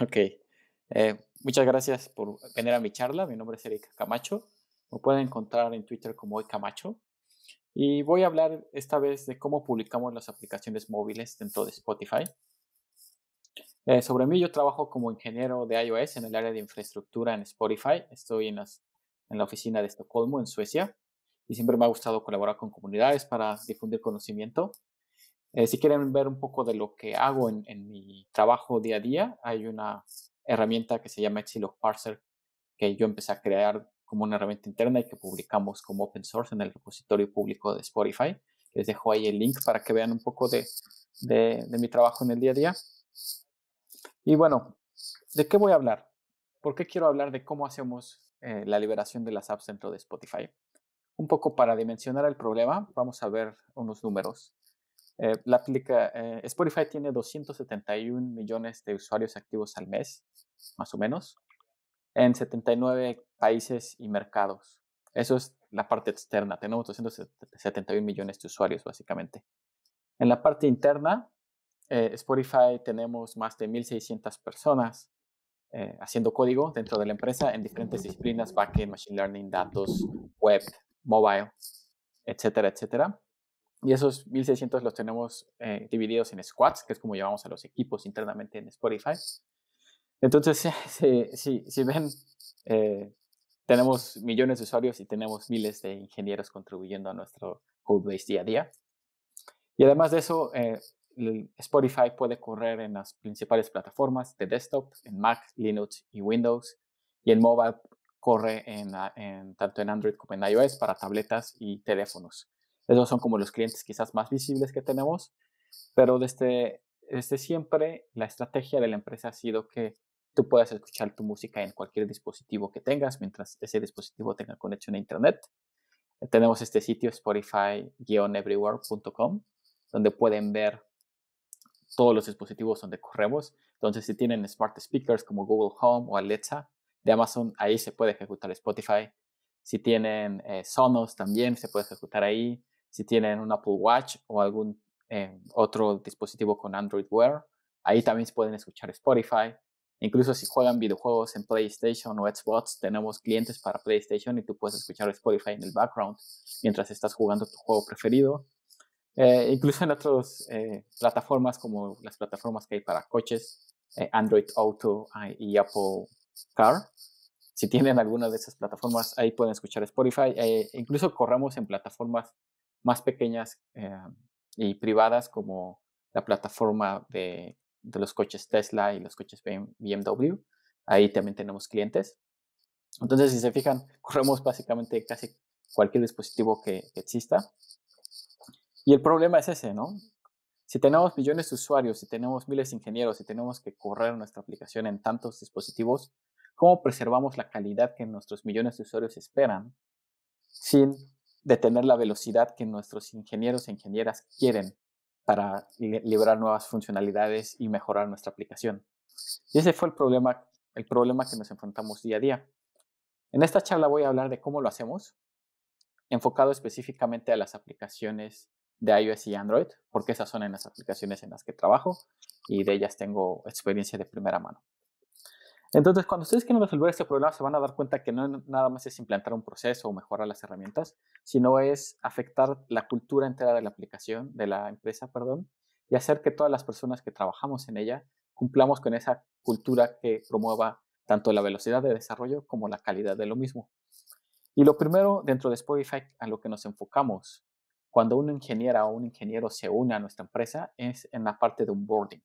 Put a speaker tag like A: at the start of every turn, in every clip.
A: Ok. Eh, muchas gracias por venir a mi charla. Mi nombre es Erika Camacho. Me pueden encontrar en Twitter como Camacho. Y voy a hablar esta vez de cómo publicamos las aplicaciones móviles dentro de Spotify. Eh, sobre mí, yo trabajo como ingeniero de iOS en el área de infraestructura en Spotify. Estoy en, en la oficina de Estocolmo, en Suecia. Y siempre me ha gustado colaborar con comunidades para difundir conocimiento. Eh, si quieren ver un poco de lo que hago en, mi trabajo día a día, hay una herramienta que se llama Exilog Parser que yo empecé a crear como una herramienta interna y que publicamos como open source en el repositorio público de Spotify. Les dejo ahí el link para que vean un poco de, mi trabajo en el día a día. Y bueno, ¿de qué voy a hablar? ¿Por qué quiero hablar de cómo hacemos eh, la liberación de las apps dentro de Spotify? Un poco para dimensionar el problema, vamos a ver unos números. Eh, la aplica, eh, Spotify tiene 271 millones de usuarios activos al mes, más o menos, en 79 países y mercados. Eso es la parte externa. Tenemos 271 millones de usuarios, básicamente. En la parte interna, eh, Spotify tenemos más de 1.600 personas haciendo código dentro de la empresa en diferentes disciplinas, backend, machine learning, datos, web, mobile, etcétera, etcétera. Y esos 1600 los tenemos eh, divididos en squads, que es como llevamos a los equipos internamente en Spotify. Entonces, si, ven, eh, tenemos millones de usuarios y tenemos miles de ingenieros contribuyendo a nuestro codebase día a día. Y además de eso, eh, Spotify puede correr en las principales plataformas de desktop, en Mac, Linux y Windows. Y en mobile corre tanto en Android como en iOS para tabletas y teléfonos. Esos son como los clientes quizás más visibles que tenemos, pero desde, desde siempre la estrategia de la empresa ha sido que tú puedas escuchar tu música en cualquier dispositivo que tengas mientras ese dispositivo tenga conexión a Internet. Tenemos este sitio spotify-everywhere.com donde pueden ver todos los dispositivos donde corremos. Entonces, si tienen smart speakers como Google Home o Alexa de Amazon, ahí se puede ejecutar Spotify. Si tienen eh, Sonos también se puede ejecutar ahí si tienen un Apple Watch o algún eh, otro dispositivo con Android Wear, ahí también se pueden escuchar Spotify. Incluso si juegan videojuegos en PlayStation o Xbox, tenemos clientes para PlayStation y tú puedes escuchar Spotify en el background mientras estás jugando tu juego preferido. Eh, incluso en otras eh, plataformas como las plataformas que hay para coches, Android Auto ah, y Apple Car. Si tienen alguna de esas plataformas, ahí pueden escuchar Spotify. incluso corremos en plataformas más pequeñas eh, y privadas como la plataforma de, los coches Tesla y los coches BMW. Ahí también tenemos clientes. Entonces, si se fijan, corremos básicamente casi cualquier dispositivo que, exista. Y el problema es ese, ¿no? Si tenemos millones de usuarios, si tenemos miles de ingenieros, y tenemos que correr nuestra aplicación en tantos dispositivos, ¿cómo preservamos la calidad que nuestros millones de usuarios esperan sin de tener la velocidad que nuestros ingenieros e ingenieras quieren para liberar nuevas funcionalidades y mejorar nuestra aplicación. Y ese fue el problema, el problema que nos enfrentamos día a día. En esta charla voy a hablar de cómo lo hacemos, enfocado específicamente a las aplicaciones de iOS y Android, porque esas son en las aplicaciones en las que trabajo y de ellas tengo experiencia de primera mano. Entonces, cuando ustedes quieren resolver este problema, se van a dar cuenta que no nada más es implantar un proceso o mejorar las herramientas, sino es afectar la cultura entera de la aplicación, de la empresa, perdón, y hacer que todas las personas que trabajamos en ella cumplamos con esa cultura que promueva tanto la velocidad de desarrollo como la calidad de lo mismo. Y lo primero dentro de Spotify a lo que nos enfocamos cuando una ingeniera o un ingeniero se une a nuestra empresa es en la parte de onboarding.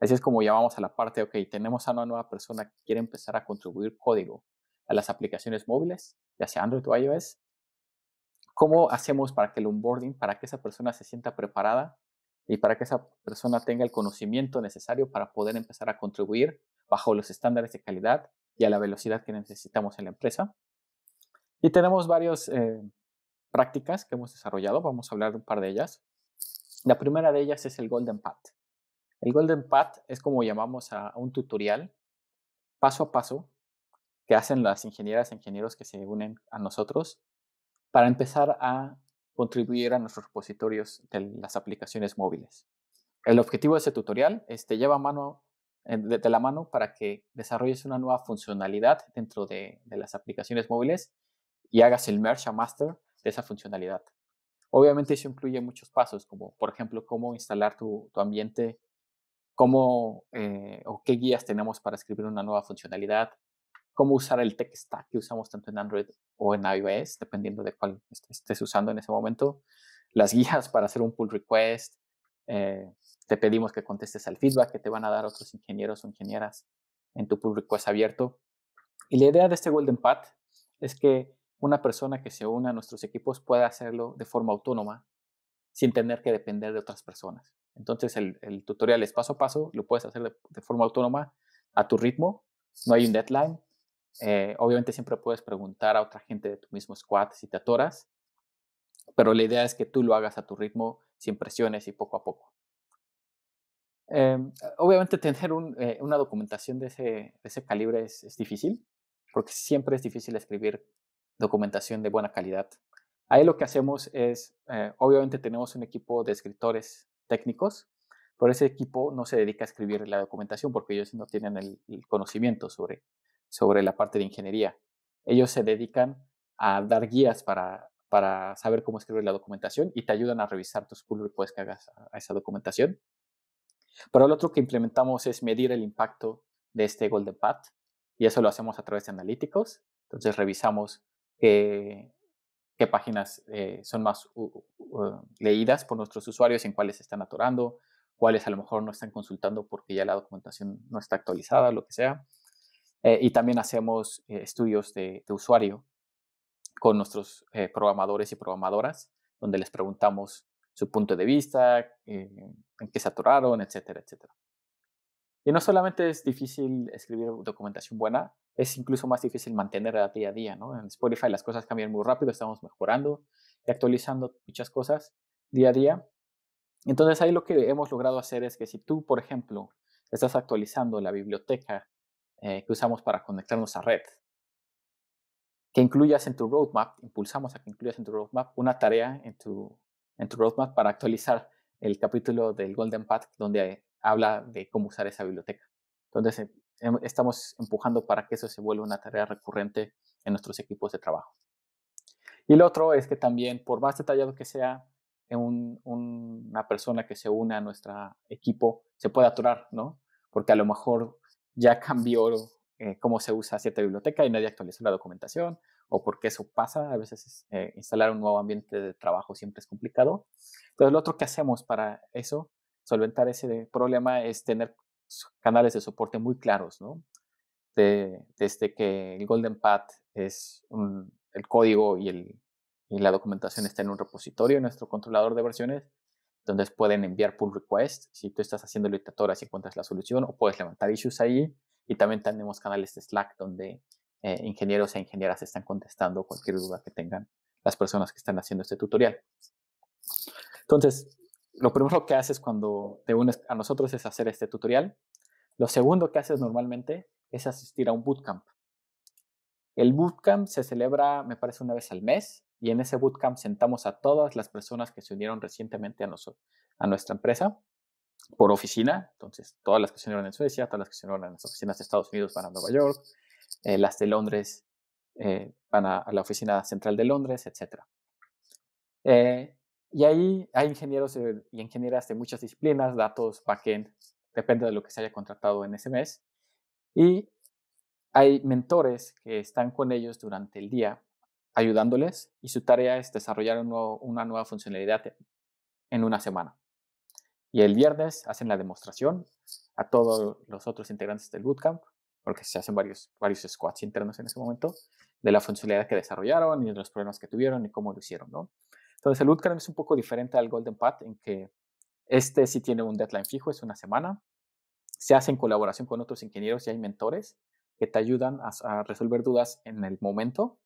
A: Así es como ya vamos a la parte, ok, tenemos a una nueva persona que quiere empezar a contribuir código a las aplicaciones móviles, ya sea Android o iOS. ¿Cómo hacemos para que el onboarding, para que esa persona se sienta preparada y para que esa persona tenga el conocimiento necesario para poder empezar a contribuir bajo los estándares de calidad y a la velocidad que necesitamos en la empresa? Y tenemos varias eh, prácticas que hemos desarrollado, vamos a hablar de un par de ellas. La primera de ellas es el Golden Path. El Golden Path es como llamamos a, un tutorial paso a paso que hacen las ingenieras e ingenieros que se unen a nosotros para empezar a contribuir a nuestros repositorios de las aplicaciones móviles. El objetivo de este tutorial es te lleva mano, eh, de, la mano para que desarrolles una nueva funcionalidad dentro de, las aplicaciones móviles y hagas el merge a master de esa funcionalidad. Obviamente eso incluye muchos pasos, como por ejemplo cómo instalar tu, tu ambiente cómo eh, o qué guías tenemos para escribir una nueva funcionalidad, cómo usar el tech stack que usamos tanto en Android o en iOS, dependiendo de cuál estés usando en ese momento, las guías para hacer un pull request, eh, te pedimos que contestes al feedback que te van a dar otros ingenieros o ingenieras en tu pull request abierto. Y la idea de este Golden Path es que una persona que se una a nuestros equipos pueda hacerlo de forma autónoma sin tener que depender de otras personas. Entonces el, tutorial es paso a paso, lo puedes hacer de, forma autónoma, a tu ritmo, no hay un deadline. Eh, obviamente siempre puedes preguntar a otra gente de tu mismo squad si te atoras, pero la idea es que tú lo hagas a tu ritmo, sin presiones y poco a poco. Em, obviamente tener eh, una documentación de ese, calibre es, difícil, porque siempre es difícil escribir documentación de buena calidad. Ahí lo que hacemos es, eh, obviamente tenemos un equipo de escritores técnicos, pero ese equipo no se dedica a escribir la documentación porque ellos no tienen el, conocimiento sobre, sobre la parte de ingeniería. Ellos se dedican a dar guías para, para saber cómo escribir la documentación y te ayudan a revisar tus pull requests que hagas a, esa documentación. Pero el otro que implementamos es medir el impacto de este Golden Path y eso lo hacemos a través de analíticos. Entonces revisamos que qué páginas eh, son más leídas por nuestros usuarios, en cuáles están atorando, cuáles a lo mejor no están consultando porque ya la documentación no está actualizada, lo que sea. Eh, y también hacemos eh, estudios de, de, usuario con nuestros programadores y programadoras, donde les preguntamos su punto de vista, en qué se atoraron, etcétera, etcétera. Y no solamente es difícil escribir documentación buena, es incluso más difícil mantenerla día a día, ¿no? En Spotify las cosas cambian muy rápido, estamos mejorando y actualizando muchas cosas día a día. Entonces ahí lo que hemos logrado hacer es que si tú, por ejemplo, estás actualizando la biblioteca eh, que usamos para conectarnos a red, que incluyas en tu roadmap, impulsamos a que incluyas en tu roadmap una tarea en tu, en tu roadmap para actualizar el capítulo del Golden Path donde habla de cómo usar esa biblioteca. Entonces, Em, estamos empujando para que eso se vuelva una tarea recurrente en nuestros equipos de trabajo. Y lo otro es que también, por más detallado que sea, eh, una persona que se une a nuestro equipo se puede aturar, ¿no? Porque a lo mejor ya cambió eh, cómo se usa cierta biblioteca y nadie actualizó la documentación, o porque eso pasa, a veces eh, instalar un nuevo ambiente de trabajo siempre es complicado. Entonces, lo otro que hacemos para eso, solventar ese problema, es tener canales de soporte muy claros, ¿no? desde que el Golden Path es el código y, la documentación está en un repositorio, en nuestro controlador de versiones, donde pueden enviar pull requests si tú estás haciendo tutorial y encuentras la solución o puedes levantar issues ahí. Y también tenemos canales de Slack donde eh, ingenieros e ingenieras están contestando cualquier duda que tengan las personas que están haciendo este tutorial. Entonces, lo primero que haces cuando te unes a nosotros es hacer este tutorial. Lo segundo que haces normalmente es asistir a un bootcamp. El bootcamp se celebra, me parece, una vez al mes y en ese bootcamp sentamos a todas las personas que se unieron recientemente a, a nuestra empresa por oficina. Entonces, todas las que se unieron en Suecia, todas las que se unieron en las oficinas de Estados Unidos van a Nueva York, eh, las de Londres eh, van a, la oficina central de Londres, etc. Eh, y ahí hay ingenieros y ingenieras de muchas disciplinas, datos, backend, depende de lo que se haya contratado en ese mes. Y hay mentores que están con ellos durante el día ayudándoles y su tarea es desarrollar una nueva funcionalidad en una semana. Y el viernes hacen la demostración a todos los otros integrantes del bootcamp, porque se hacen varios, varios squads internos en ese momento, de la funcionalidad que desarrollaron y de los problemas que tuvieron y cómo lo hicieron, ¿no? Entonces el Woodcrime es un poco diferente al Golden Path en que este sí tiene un deadline fijo, es una semana. Se hace en colaboración con otros ingenieros y hay mentores que te ayudan a, resolver dudas en el momento.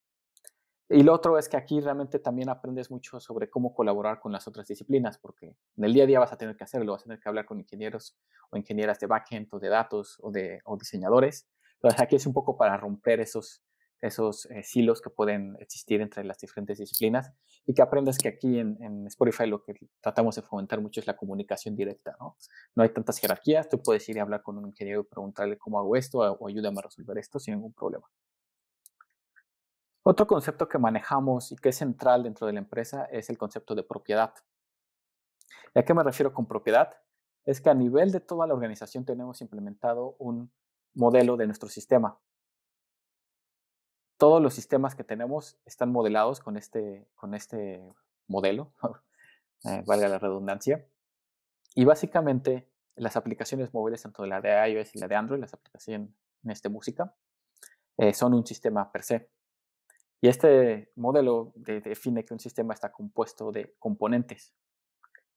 A: Y lo otro es que aquí realmente también aprendes mucho sobre cómo colaborar con las otras disciplinas, porque en el día a día vas a tener que hacerlo, vas a tener que hablar con ingenieros o ingenieras de backend o de datos o de o diseñadores. Entonces aquí es un poco para romper esos, esos eh, silos que pueden existir entre las diferentes disciplinas y que aprendas que aquí en, Spotify lo que tratamos de fomentar mucho es la comunicación directa, ¿no? No hay tantas jerarquías, tú puedes ir y hablar con un ingeniero y preguntarle cómo hago esto o ayúdame a resolver esto sin ningún problema. Otro concepto que manejamos y que es central dentro de la empresa es el concepto de propiedad. ¿Y a qué me refiero con propiedad? Es que a nivel de toda la organización tenemos implementado un modelo de nuestro sistema, todos los sistemas que tenemos están modelados con este, con este modelo, eh, valga la redundancia. Y básicamente las aplicaciones móviles, tanto la de iOS y la de Android, las aplicaciones en este música, eh, son un sistema per se. Y este modelo define que un sistema está compuesto de componentes.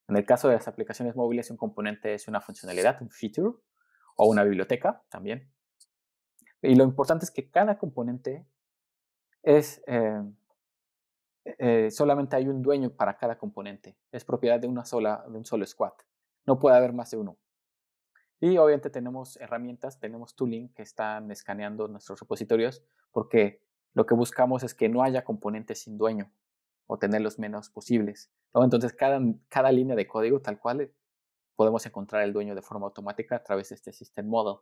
A: En el caso de las aplicaciones móviles, un componente es una funcionalidad, un feature, o una biblioteca también. Y lo importante es que cada componente es eh, eh, solamente hay un dueño para cada componente. Es propiedad de, una sola, de un solo squad. No puede haber más de uno. Y obviamente tenemos herramientas, tenemos tooling que están escaneando nuestros repositorios porque lo que buscamos es que no haya componentes sin dueño o tener los menos posibles. Entonces, cada, cada línea de código tal cual podemos encontrar el dueño de forma automática a través de este System Model.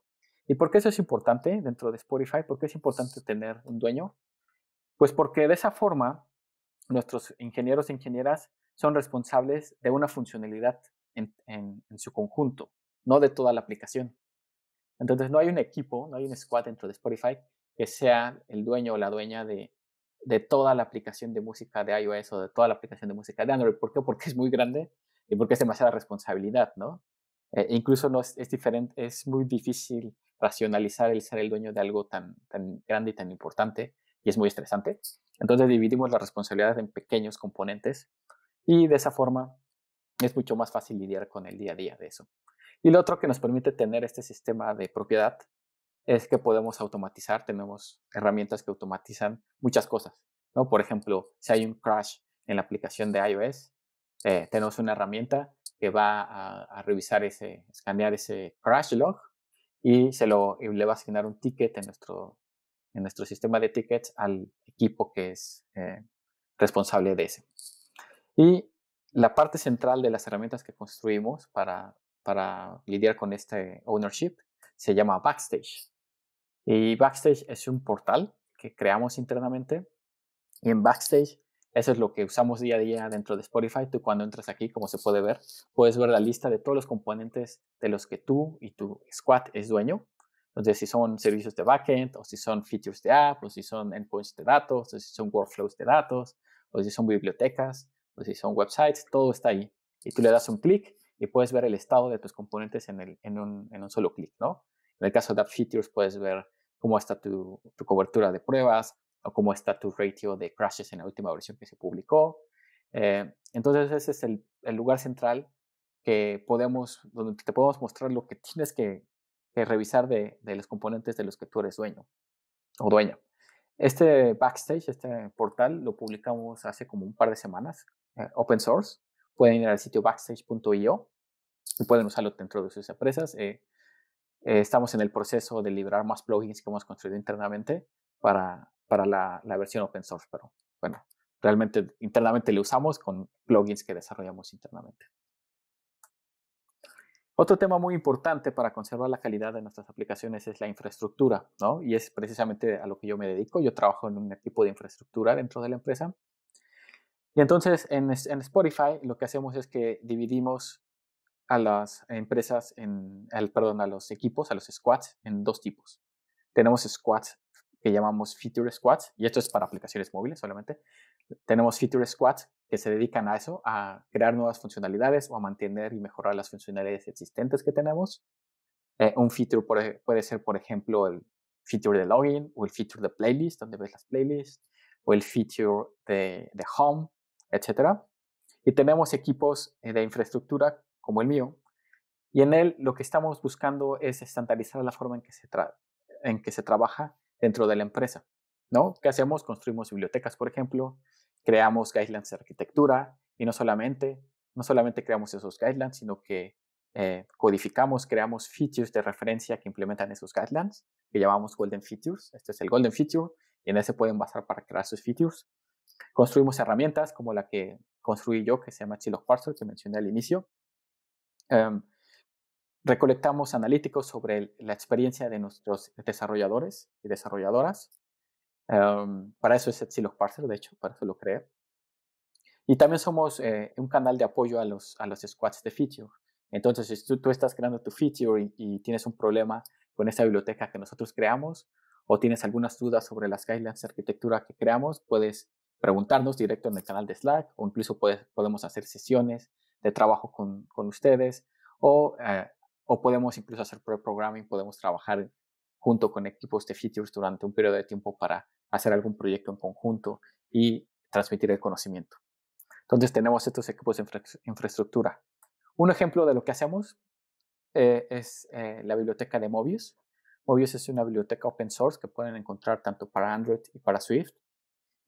A: ¿Y por qué eso es importante dentro de Spotify? ¿Por qué es importante tener un dueño? Pues porque de esa forma nuestros ingenieros e ingenieras son responsables de una funcionalidad en, su conjunto, no de toda la aplicación. Entonces no hay un equipo, no hay un squad dentro de Spotify que sea el dueño o la dueña de, toda la aplicación de música de iOS o de toda la aplicación de música de Android. ¿Por qué? Porque es muy grande y porque es demasiada responsabilidad, ¿no? Eh, incluso no es, diferente, es muy difícil racionalizar el ser el dueño de algo tan grande y tan importante y es muy estresante. Entonces dividimos las responsabilidades en pequeños componentes y de esa forma es mucho más fácil lidiar con el día a día de eso. Y lo otro que nos permite tener este sistema de propiedad es que podemos automatizar, tenemos herramientas que automatizan muchas cosas, ¿no? Por ejemplo, si hay un crash en la aplicación de iOS, eh, tenemos una herramienta que va a, revisar ese, escanear ese crash log y se lo le va a asignar un ticket en nuestro en nuestro sistema de tickets al equipo que es eh, responsable de ese. Y la parte central de las herramientas que construimos para, para lidiar con este ownership se llama Backstage. Y Backstage es un portal que creamos internamente. Y en Backstage, eso es lo que usamos día a día dentro de Spotify. Tú cuando entras aquí, como se puede ver, puedes ver la lista de todos los componentes de los que tú y tu squad es dueño. Entonces, si son servicios de backend, o si son features de app, o si son endpoints de datos, o si son workflows de datos, o si son bibliotecas, o si son websites, todo está ahí. Y tú le das un clic y puedes ver el estado de tus componentes en, el, en, un, en un, solo clic, ¿no? En el caso de App Features puedes ver cómo está tu, tu, cobertura de pruebas o cómo está tu ratio de crashes en la última versión que se publicó. Eh, entonces ese es el, el, lugar central que podemos, donde te podemos mostrar lo que tienes que, que revisar de, los componentes de los que tú eres dueño o dueña. Este backstage, este portal, lo publicamos hace como un par de semanas, eh, open source. Pueden ir al sitio backstage.io y pueden usarlo dentro de sus empresas. Eh, eh, estamos en el proceso de liberar más plugins que hemos construido internamente para, para la, la versión open source, pero bueno, realmente internamente lo usamos con plugins que desarrollamos internamente. Otro tema muy importante para conservar la calidad de nuestras aplicaciones es la infraestructura, ¿no? Y es precisamente a lo que yo me dedico. Yo trabajo en un equipo de infraestructura dentro de la empresa. Y entonces en, Spotify lo que hacemos es que dividimos a las empresas, en, al, perdón, a los equipos, a los squads, en dos tipos. Tenemos squads que llamamos feature squads, y esto es para aplicaciones móviles solamente. Tenemos feature squads que se dedican a eso, a crear nuevas funcionalidades o a mantener y mejorar las funcionalidades existentes que tenemos. Eh, un feature puede ser, por ejemplo, el feature de login o el feature de playlist, donde ves las playlists, o el feature de, home, etc. Y tenemos equipos eh, de infraestructura como el mío, y en él lo que estamos buscando es estandarizar la forma en que se, en que se trabaja dentro de la empresa. ¿no? ¿Qué hacemos? Construimos bibliotecas, por ejemplo, creamos guidelines de arquitectura y no solamente, no solamente creamos esos guidelines, sino que eh, codificamos, creamos features de referencia que implementan esos guidelines, que llamamos golden features. Este es el golden feature y en ese pueden basar para crear sus features. Construimos herramientas como la que construí yo, que se llama Chilo Parser, que mencioné al inicio. Em, recolectamos analíticos sobre la experiencia de nuestros desarrolladores y desarrolladoras. Em, para eso es los Parser, de hecho, para eso lo creé. Y también somos eh, un canal de apoyo a los, a los squads de Feature. Entonces, si tú, estás creando tu Feature y, tienes un problema con esa biblioteca que nosotros creamos, o tienes algunas dudas sobre las guidelines de arquitectura que creamos, puedes preguntarnos directo en el canal de Slack, o incluso podemos hacer sesiones de trabajo con, con ustedes, o, eh, o podemos incluso hacer pre-programming, podemos trabajar junto con equipos de features durante un periodo de tiempo para hacer algún proyecto en conjunto y transmitir el conocimiento. Entonces tenemos estos equipos de infraestructura. Un ejemplo de lo que hacemos eh, es eh, la biblioteca de Mobius. Mobius es una biblioteca open source que pueden encontrar tanto para Android y para Swift.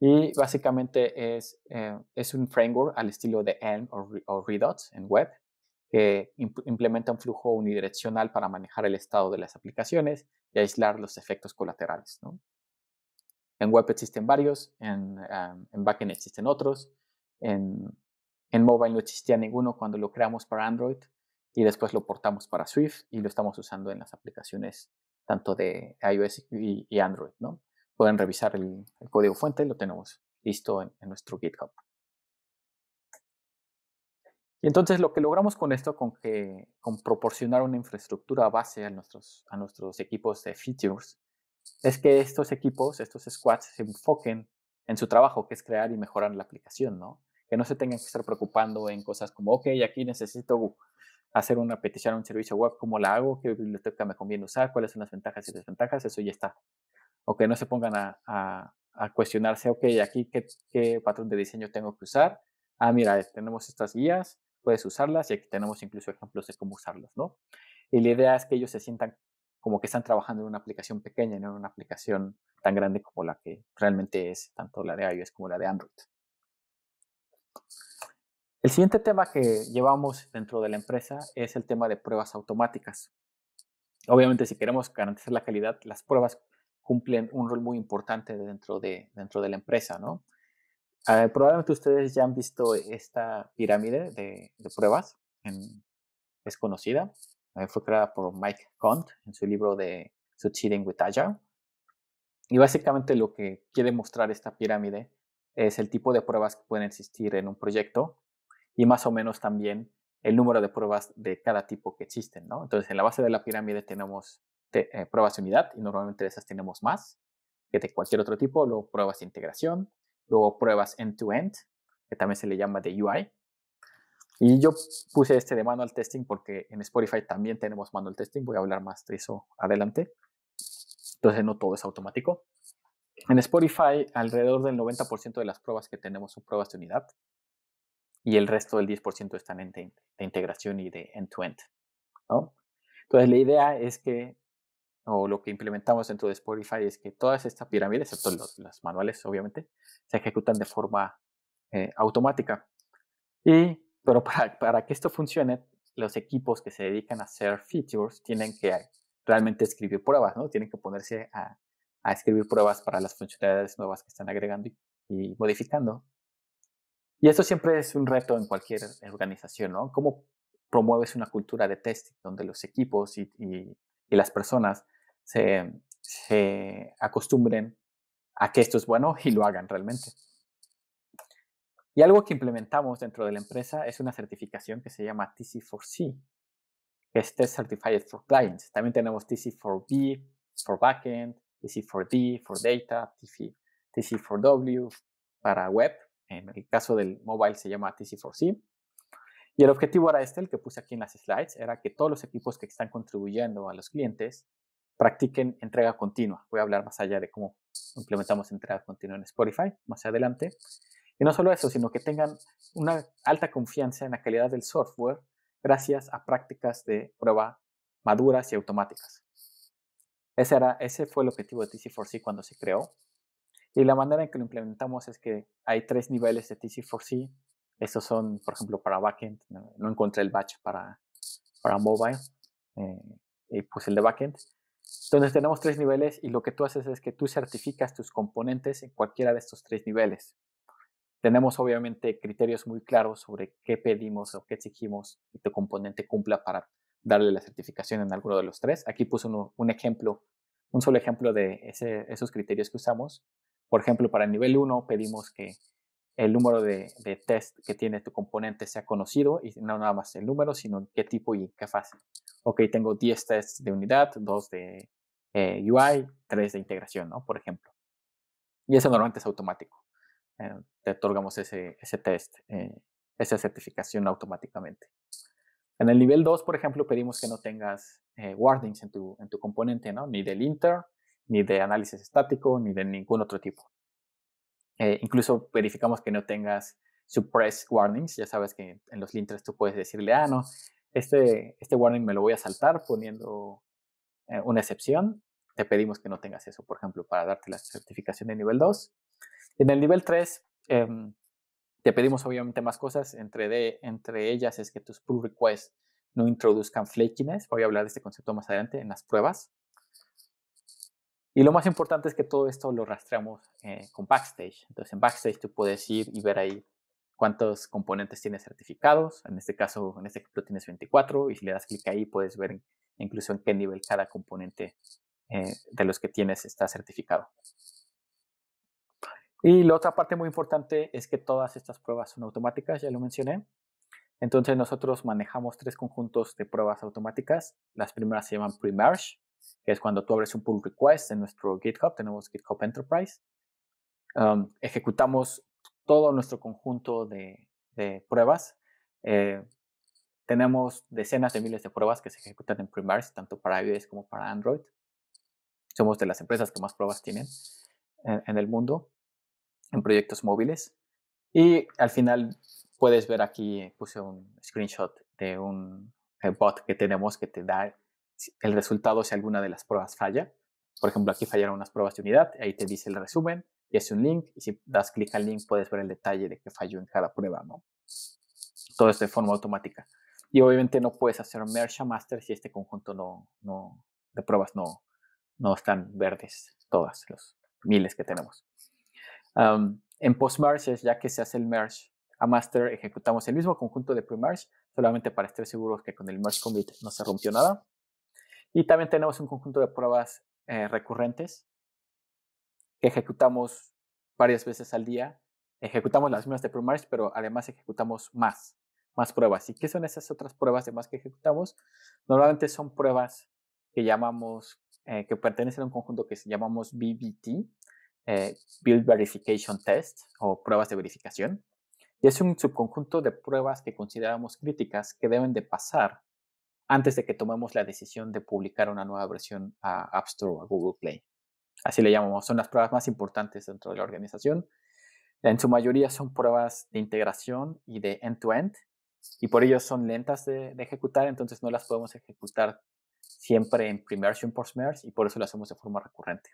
A: Y básicamente es, eh, un framework al estilo de Elm o, o Redux en web, que implementa un flujo unidireccional para manejar el estado de las aplicaciones y aislar los efectos colaterales. En web existen varios, en, backend existen otros, en, mobile no existía ninguno cuando lo creamos para Android y después lo portamos para Swift y lo estamos usando en las aplicaciones tanto de iOS y, Android. ¿no? Pueden revisar el, código fuente, lo tenemos listo en nuestro GitHub. Y entonces lo que logramos con esto, con, que, con proporcionar una infraestructura base a nuestros, a nuestros equipos de features, es que estos equipos, estos squads, se enfoquen en su trabajo, que es crear y mejorar la aplicación, ¿no? Que no se tengan que estar preocupando en cosas como, ok, aquí necesito hacer una petición a un servicio web, ¿cómo la hago? ¿Qué biblioteca me conviene usar? ¿Cuáles son las ventajas y desventajas? Eso ya está. O que no se pongan a, a, cuestionarse, ok, aquí qué, qué patrón de diseño tengo que usar. Ah, mira, tenemos estas guías, puedes usarlas y aquí tenemos incluso ejemplos de cómo usarlas, ¿no? Y la idea es que ellos se sientan como que están trabajando en una aplicación pequeña, no en una aplicación tan grande como la que realmente es tanto la de iOS como la de Android. El siguiente tema que llevamos dentro de la empresa es el tema de pruebas automáticas. Obviamente, si queremos garantizar la calidad, las pruebas cumplen un rol muy importante dentro de, dentro de la empresa, ¿no? probablemente ustedes ya han visto esta pirámide de, pruebas, es conocida, eh, fue creada por Mike Kant en su libro de Succeeding with Agile. Y básicamente lo que quiere mostrar esta pirámide es el tipo de pruebas que pueden existir en un proyecto y más o menos también el número de pruebas de cada tipo que existen, Entonces, en la base de la pirámide tenemos eh, pruebas de unidad y normalmente de esas tenemos más que de cualquier otro tipo, luego pruebas de integración, Luego pruebas end-to-end, que también se le llama de UI. Y yo puse este de manual testing porque en Spotify también tenemos manual testing. Voy a hablar más de eso adelante. Entonces no todo es automático. En Spotify, alrededor del 90% de las pruebas que tenemos son pruebas de unidad y el resto del 10% están en de, integración y de end-to-end. Entonces, la idea es que o lo que implementamos dentro de Spotify es que todas estas pirámides, excepto los, las manuales, obviamente, se ejecutan de forma eh, automática. Y, pero para, que esto funcione, los equipos que se dedican a hacer features tienen que realmente escribir pruebas, ¿no? Tienen que ponerse a, escribir pruebas para las funcionalidades nuevas que están agregando y, modificando. Y esto siempre es un reto en cualquier organización, ¿no? ¿Cómo promueves una cultura de testing donde los equipos y y las personas se, se acostumbren a que esto es bueno y lo hagan realmente. Y algo que implementamos dentro de la empresa es una certificación que se llama TC4C, que es Test Certified for Clients. También tenemos TC4B, for Backend, TC4D, for Data, TC4W para web. En el caso del mobile se llama TC4C. Y el objetivo era este, el que puse aquí en las slides, era que todos los equipos que están contribuyendo a los clientes practiquen entrega continua. Voy a hablar más allá de cómo implementamos entrega continua en Spotify más adelante. Y no solo eso, sino que tengan una alta confianza en la calidad del software gracias a prácticas de prueba maduras y automáticas. Ese, era, ese fue el objetivo de TC4C cuando se creó. Y la manera en que lo implementamos es que hay tres niveles de TC4C estos son, por ejemplo, para backend. No, encontré el batch para, para mobile. Eh, y pues el de backend. Entonces tenemos tres niveles y lo que tú haces es que tú certificas tus componentes en cualquiera de estos tres niveles. Tenemos obviamente criterios muy claros sobre qué pedimos o qué exigimos que tu componente cumpla para darle la certificación en alguno de los tres. Aquí puse un ejemplo, un solo ejemplo de esos criterios que usamos. Por ejemplo, para el nivel 1 pedimos que el número de, test que tiene tu componente sea conocido y no nada más el número, sino qué tipo y qué fase. Ok, tengo 10 tests de unidad, 2 de eh, UI, 3 de integración, ¿no? Por ejemplo. Y eso normalmente es automático. Eh, te otorgamos ese, ese test, eh, esa certificación automáticamente. En el nivel 2, por ejemplo, pedimos que no tengas warnings en tu, en tu componente, ¿no? Ni del inter, ni de análisis estático, ni de ningún otro tipo. Eh, incluso verificamos que no tengas suppress warnings. Ya sabes que en los linters tú puedes decirle, ah, no, este, este warning me lo voy a saltar poniendo eh, una excepción. Te pedimos que no tengas eso, por ejemplo, para darte la certificación de nivel 2. En el nivel 3, em, te pedimos obviamente más cosas. Entre, entre ellas es que tus pull requests no introduzcan flakiness. Voy a hablar de este concepto más adelante en las pruebas. Y lo más importante es que todo esto lo rastreamos eh, con Backstage. Entonces en Backstage tú puedes ir y ver ahí cuántos componentes tienes certificados. En este caso, en este ejemplo tienes 24 y si le das clic ahí puedes ver incluso en qué nivel cada componente eh, de los que tienes está certificado. Y la otra parte muy importante es que todas estas pruebas son automáticas, ya lo mencioné. Entonces nosotros manejamos tres conjuntos de pruebas automáticas. Las primeras se llaman pre que es cuando tú abres un pull request en nuestro GitHub, tenemos GitHub Enterprise, um, ejecutamos todo nuestro conjunto de, pruebas. Eh, tenemos decenas de miles de pruebas que se ejecutan en Primaris, tanto para iOS como para Android. Somos de las empresas que más pruebas tienen en el mundo, en proyectos móviles. Y al final puedes ver aquí, puse un screenshot de un eh, bot que tenemos que te da el resultado si alguna de las pruebas falla. Por ejemplo, aquí fallaron unas pruebas de unidad, ahí te dice el resumen y hace un link y si das clic al link puedes ver el detalle de qué falló en cada prueba, ¿no? Todo esto de forma automática. Y obviamente no puedes hacer merge a master si este conjunto no, no, de pruebas no, no están verdes, todas, los miles que tenemos. en post-merge, ya que se hace el merge a master, ejecutamos el mismo conjunto de pre-merge, solamente para estar seguros que con el merge commit no se rompió nada. Y también tenemos un conjunto de pruebas eh, recurrentes que ejecutamos varias veces al día. Ejecutamos las mismas de Primaris, pero además ejecutamos más, más pruebas. ¿Y qué son esas otras pruebas además que ejecutamos? Normalmente son pruebas que llamamos, eh, que pertenecen a un conjunto que se llamamos BBT, eh, Build Verification Test, o pruebas de verificación. Y es un subconjunto de pruebas que consideramos críticas que deben de pasar antes de que tomemos la decisión de publicar una nueva versión a App Store o a Google Play. Así le llamamos. Son las pruebas más importantes dentro de la organización. En su mayoría son pruebas de integración y de end-to-end, y por ello son lentas de, ejecutar, entonces no las podemos ejecutar siempre en Primersion merge post y por eso las hacemos de forma recurrente.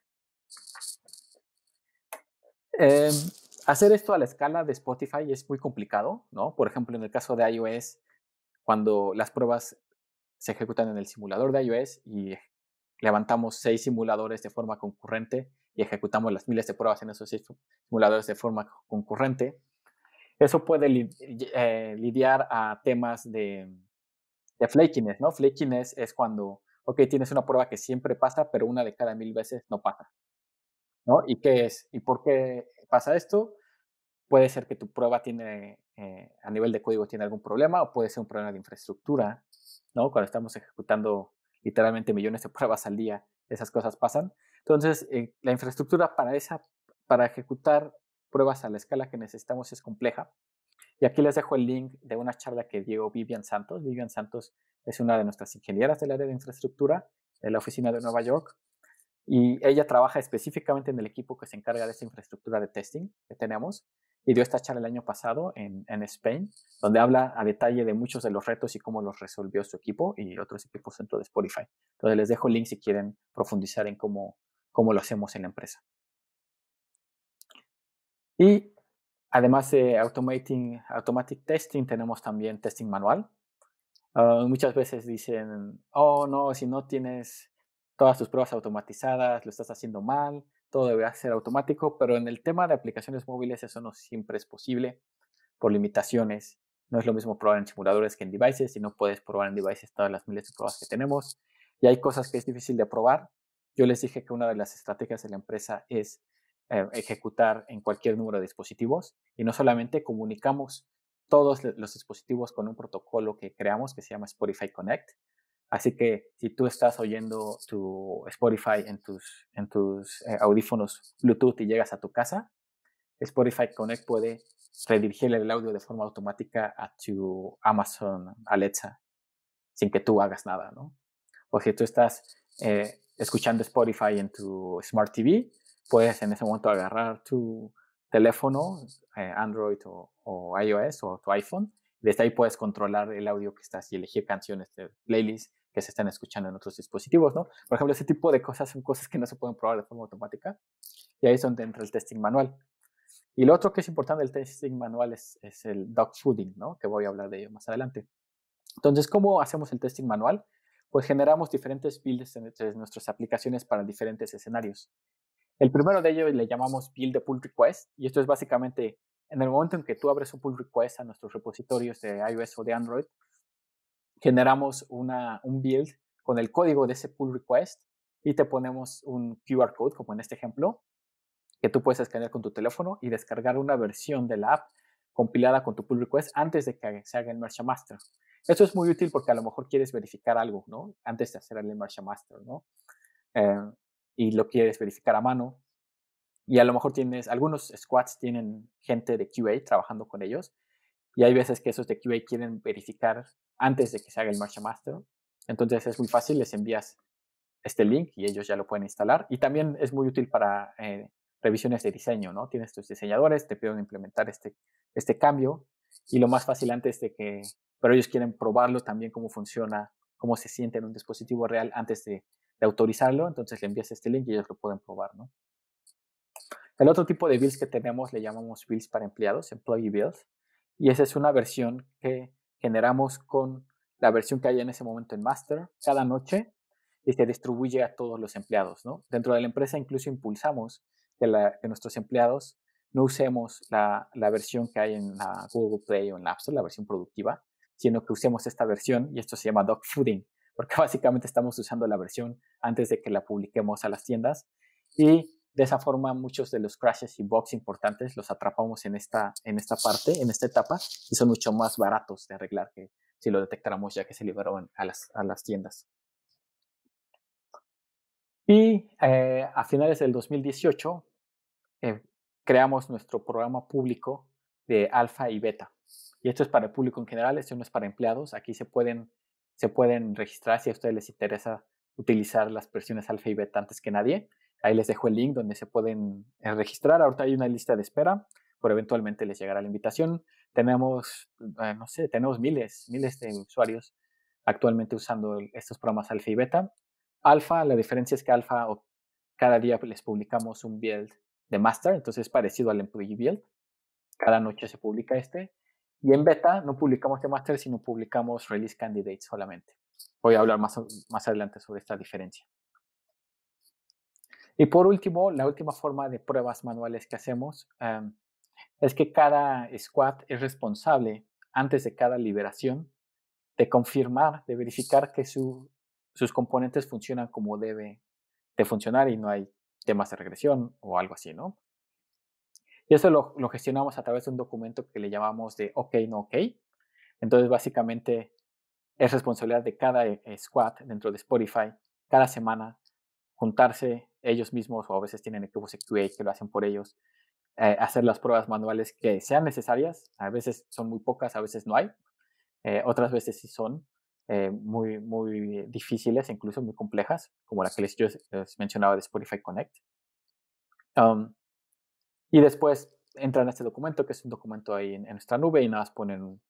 A: Em, hacer esto a la escala de Spotify es muy complicado, ¿no? Por ejemplo, en el caso de iOS, cuando las pruebas se ejecutan en el simulador de iOS y levantamos seis simuladores de forma concurrente y ejecutamos las miles de pruebas en esos seis simuladores de forma concurrente. Eso puede eh, lidiar a temas de, flakiness, ¿no? Flakiness es cuando, ok, tienes una prueba que siempre pasa, pero una de cada mil veces no pasa, ¿no? ¿Y qué es? ¿Y por qué pasa esto? Puede ser que tu prueba tiene, eh, a nivel de código, tiene algún problema o puede ser un problema de infraestructura cuando estamos ejecutando literalmente millones de pruebas al día, esas cosas pasan. Entonces, eh, la infraestructura para, esa, para ejecutar pruebas a la escala que necesitamos es compleja. Y aquí les dejo el link de una charla que dio Vivian Santos. Vivian Santos es una de nuestras ingenieras del área de infraestructura en la oficina de Nueva York. Y ella trabaja específicamente en el equipo que se encarga de esa infraestructura de testing que tenemos y dio esta charla el año pasado en, en Spain, donde habla a detalle de muchos de los retos y cómo los resolvió su equipo y otros equipos dentro de Spotify. Entonces les dejo el link si quieren profundizar en cómo, cómo lo hacemos en la empresa. Y además de automating, automatic testing, tenemos también testing manual. Ah, muchas veces dicen, oh no, si no tienes todas tus pruebas automatizadas, lo estás haciendo mal, todo debe ser automático, pero en el tema de aplicaciones móviles eso no siempre es posible por limitaciones. No es lo mismo probar en simuladores que en devices y no puedes probar en devices todas las miles de pruebas que tenemos. Y hay cosas que es difícil de probar. Yo les dije que una de las estrategias de la empresa es eh, ejecutar en cualquier número de dispositivos y no solamente comunicamos todos los dispositivos con un protocolo que creamos que se llama Spotify Connect, Así que si tú estás oyendo tu Spotify en tus, eh, audífonos Bluetooth y llegas a tu casa, Spotify Connect puede redirigir el audio de forma automática a tu Amazon Alexa sin que tú hagas nada, ¿no? O si tú estás eh, escuchando Spotify en tu Smart TV, puedes en ese momento agarrar tu teléfono, eh, Android o, iOS o tu iPhone, desde ahí puedes controlar el audio que estás y elegir canciones de playlist que se están escuchando en otros dispositivos, ¿no? Por ejemplo, ese tipo de cosas son cosas que no se pueden probar de forma automática y ahí es donde entra el testing manual. Y lo otro que es importante del testing manual es, el dog fooding, ¿no? Que voy a hablar de ello más adelante. Entonces, ¿cómo hacemos el testing manual? Pues generamos diferentes builds entre nuestras aplicaciones para diferentes escenarios. El primero de ellos le llamamos build de pull request y esto es básicamente en el momento en que tú abres un pull request a nuestros repositorios de iOS o de Android, generamos un build con el código de ese pull request y te ponemos un QR code, como en este ejemplo, que tú puedes escanear con tu teléfono y descargar una versión de la app compilada con tu pull request antes de que se haga el merge master. eso es muy útil porque a lo mejor quieres verificar algo, ¿no? Antes de hacer el merge master, ¿no? Eh, y lo quieres verificar a mano. Y a lo mejor tienes, algunos squads tienen gente de QA trabajando con ellos. Y hay veces que esos de QA quieren verificar antes de que se haga el marcha Master. Entonces es muy fácil, les envías este link y ellos ya lo pueden instalar. Y también es muy útil para eh, revisiones de diseño, ¿no? Tienes tus diseñadores, te piden implementar este, este cambio y lo más fácil antes de que, pero ellos quieren probarlo también cómo funciona, cómo se siente en un dispositivo real antes de, autorizarlo, entonces le envías este link y ellos lo pueden probar, ¿no? El otro tipo de bills que tenemos le llamamos bills para empleados, employee bills, y esa es una versión que generamos con la versión que hay en ese momento en master cada noche y se distribuye a todos los empleados. Dentro de la empresa incluso impulsamos que, nuestros empleados no usemos la, versión que hay en la Google Play o en la App Store, la versión productiva, sino que usemos esta versión y esto se llama dog fooding, porque básicamente estamos usando la versión antes de que la publiquemos a las tiendas y de esa forma, muchos de los crashes y bugs importantes los atrapamos en esta, en esta parte, en esta etapa, y son mucho más baratos de arreglar que si lo detectáramos ya que se liberó a las, a las tiendas. Y eh, a finales del 2018 eh, creamos nuestro programa público de alfa y beta. Y esto es para el público en general, esto no es para empleados. Aquí se pueden, se pueden registrar si a ustedes les interesa utilizar las versiones alfa y beta antes que nadie. Ahí les dejo el link donde se pueden eh, registrar. Ahorita hay una lista de espera, por eventualmente les llegará la invitación. Tenemos, eh, no sé, tenemos miles, miles de usuarios actualmente usando estos programas alfa y beta. Alfa, la diferencia es que alfa cada día les publicamos un build de master, entonces es parecido al employee build. Cada noche se publica este. Y en beta no publicamos de master, sino publicamos release candidates solamente. Voy a hablar más, más adelante sobre esta diferencia. Y por último, la última forma de pruebas manuales que hacemos es que cada squad es responsable antes de cada liberación de confirmar, de verificar que sus componentes funcionan como debe de funcionar y no hay temas de regresión o algo así, ¿no? Y eso lo, lo gestionamos a través de un documento que le llamamos de OK, no OK. Entonces, básicamente, es responsabilidad de cada eh, squad dentro de Spotify cada semana juntarse ellos mismos o a veces tienen equipos que lo hacen por ellos, eh, hacer las pruebas manuales que sean necesarias. A veces son muy pocas, a veces no hay. Eh, otras veces sí son eh, muy, muy difíciles, incluso muy complejas, como la que les, yo mencionaba de Spotify Connect. y después entran a este documento, que es un documento ahí en, nuestra nube, y nada ponen un,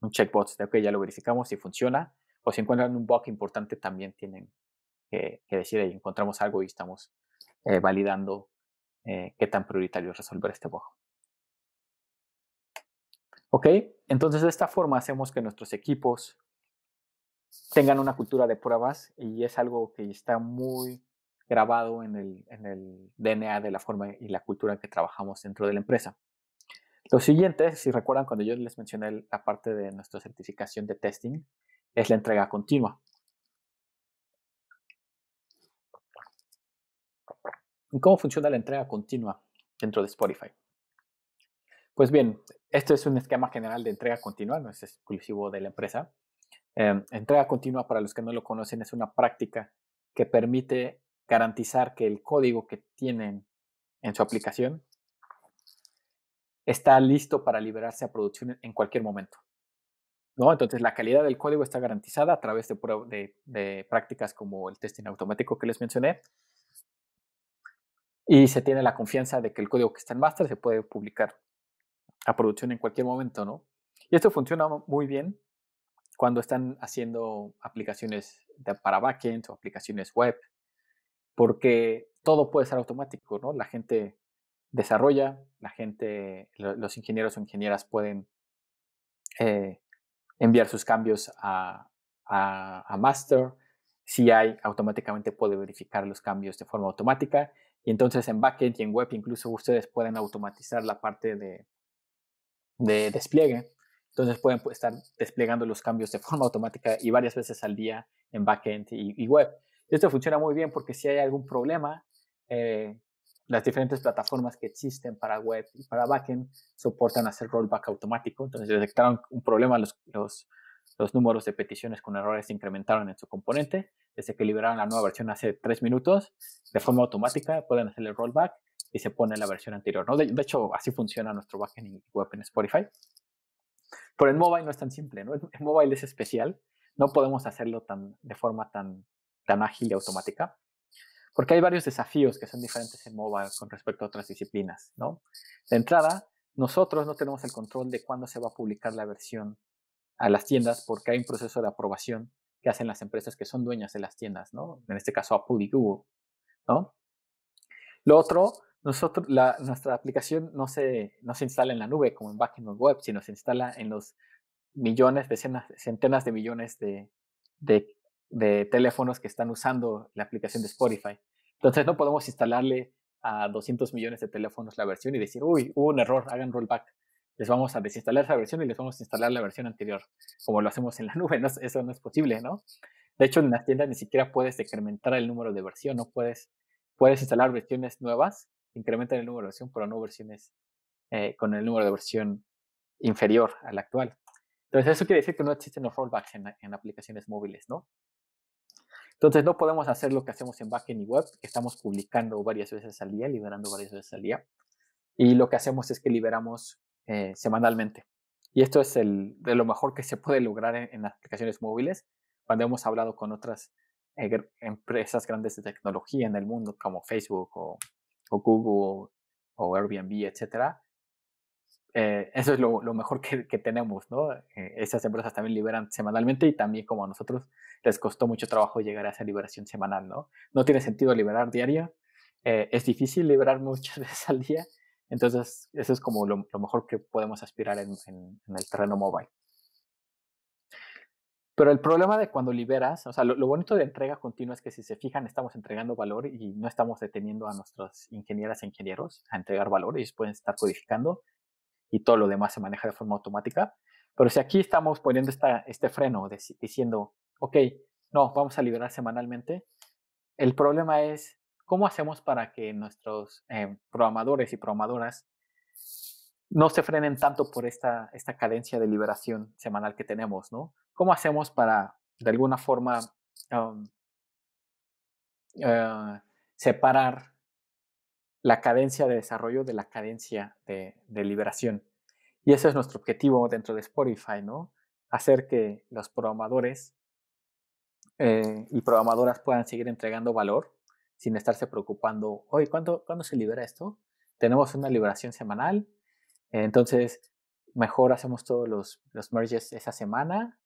A: un checkbox de, que ya lo verificamos si funciona, o si encuentran un bug importante, también tienen que, decir, ahí encontramos algo y estamos eh, validando eh, qué tan prioritario es resolver este bug. ¿Ok? Entonces de esta forma hacemos que nuestros equipos tengan una cultura de pruebas y es algo que está muy grabado en el, en el DNA de la forma y la cultura en que trabajamos dentro de la empresa. Lo siguiente, si recuerdan cuando yo les mencioné la parte de nuestra certificación de testing, es la entrega continua. cómo funciona la entrega continua dentro de Spotify. Pues bien, este es un esquema general de entrega continua, no es exclusivo de la empresa. Em, entrega continua, para los que no lo conocen, es una práctica que permite garantizar que el código que tienen en su aplicación está listo para liberarse a producción en cualquier momento. ¿no? Entonces, la calidad del código está garantizada a través de, de prácticas como el testing automático que les mencioné, y se tiene la confianza de que el código que está en master se puede publicar a producción en cualquier momento, ¿no? Y esto funciona muy bien cuando están haciendo aplicaciones para backend o aplicaciones web, porque todo puede ser automático, ¿no? La gente desarrolla, la gente, los ingenieros o ingenieras pueden eh, enviar sus cambios a, a, a master, CI automáticamente puede verificar los cambios de forma automática y entonces en backend y en web incluso ustedes pueden automatizar la parte de, de despliegue. Entonces pueden pues, estar desplegando los cambios de forma automática y varias veces al día en backend y, web. Esto funciona muy bien porque si hay algún problema, eh, las diferentes plataformas que existen para web y para backend soportan hacer rollback automático. Entonces detectaron un problema los, los los números de peticiones con errores se incrementaron en su componente. Desde que liberaron la nueva versión hace tres minutos, de forma automática pueden hacer el rollback y se pone la versión anterior. De, hecho, así funciona nuestro backend web en Spotify. Pero el mobile no es tan simple, ¿no? En mobile es especial. No podemos hacerlo tan, de forma tan, tan ágil y automática. Porque hay varios desafíos que son diferentes en mobile con respecto a otras disciplinas, ¿no? De entrada, nosotros no tenemos el control de cuándo se va a publicar la versión a las tiendas porque hay un proceso de aprobación que hacen las empresas que son dueñas de las tiendas, ¿no? En este caso Apple y Google, ¿no? Lo otro, nosotros, nuestra aplicación no se, se instala en la nube como en Backend Web, sino se instala en los millones, decenas, centenas de millones de, de, de teléfonos que están usando la aplicación de Spotify. Entonces no podemos instalarle a 200 millones de teléfonos la versión y decir, uy, hubo un error, hagan rollback les vamos a desinstalar esa versión y les vamos a instalar la versión anterior, como lo hacemos en la nube, eso no es posible, ¿no? De hecho, en las tiendas ni siquiera puedes decrementar el número de versión, no puedes, puedes instalar versiones nuevas, incrementar el número de versión, pero no versiones eh, con el número de versión inferior al actual. Entonces, eso quiere decir que no existen los rollbacks en, en aplicaciones móviles, ¿no? Entonces, no podemos hacer lo que hacemos en backend y web, que estamos publicando varias veces al día, liberando varias veces al día. Y lo que hacemos es que liberamos eh, semanalmente. Y esto es el, de lo mejor que se puede lograr en, las aplicaciones móviles. Cuando hemos hablado con otras eh, empresas grandes de tecnología en el mundo, como Facebook o, Google o Airbnb, etc. Eh, eso es lo, mejor que, tenemos, esas empresas también liberan semanalmente y también como a nosotros les costó mucho trabajo llegar a esa liberación semanal, ¿no? No tiene sentido liberar diaria, es difícil liberar muchas veces al día entonces, eso es como lo, mejor que podemos aspirar en, el terreno mobile. Pero el problema de cuando liberas, o sea, lo, bonito de entrega continua es que si se fijan, estamos entregando valor y no estamos deteniendo a nuestras ingenieras e ingenieros a entregar valor. Ellos pueden estar codificando y todo lo demás se maneja de forma automática. Pero si aquí estamos poniendo este freno diciendo, ok, no, vamos a liberar semanalmente, el problema es ¿Cómo hacemos para que nuestros eh, programadores y programadoras no se frenen tanto por esta, esta cadencia de liberación semanal que tenemos, ¿no? ¿Cómo hacemos para, de alguna forma, eh, separar la cadencia de desarrollo de la cadencia de, liberación? Y ese es nuestro objetivo dentro de Spotify, ¿no? Hacer que los programadores eh, y programadoras puedan seguir entregando valor sin estarse preocupando, hoy ¿cuándo, ¿cuándo se libera esto? Tenemos una liberación semanal, entonces mejor hacemos todos los, los merges esa semana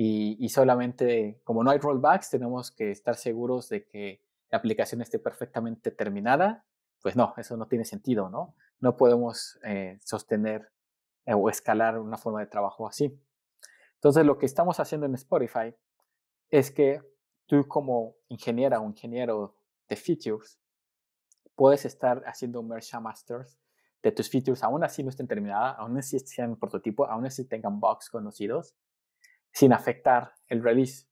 A: y, solamente, como no hay rollbacks, tenemos que estar seguros de que la aplicación esté perfectamente terminada. Pues no, eso no tiene sentido, ¿no? No podemos eh, sostener eh, o escalar una forma de trabajo así. Entonces, lo que estamos haciendo en Spotify es que tú como ingeniera o ingeniero de features, puedes estar haciendo merge masters de tus features, aún así no estén terminadas, aún así sean prototipo, aún así tengan bugs conocidos, sin afectar el release.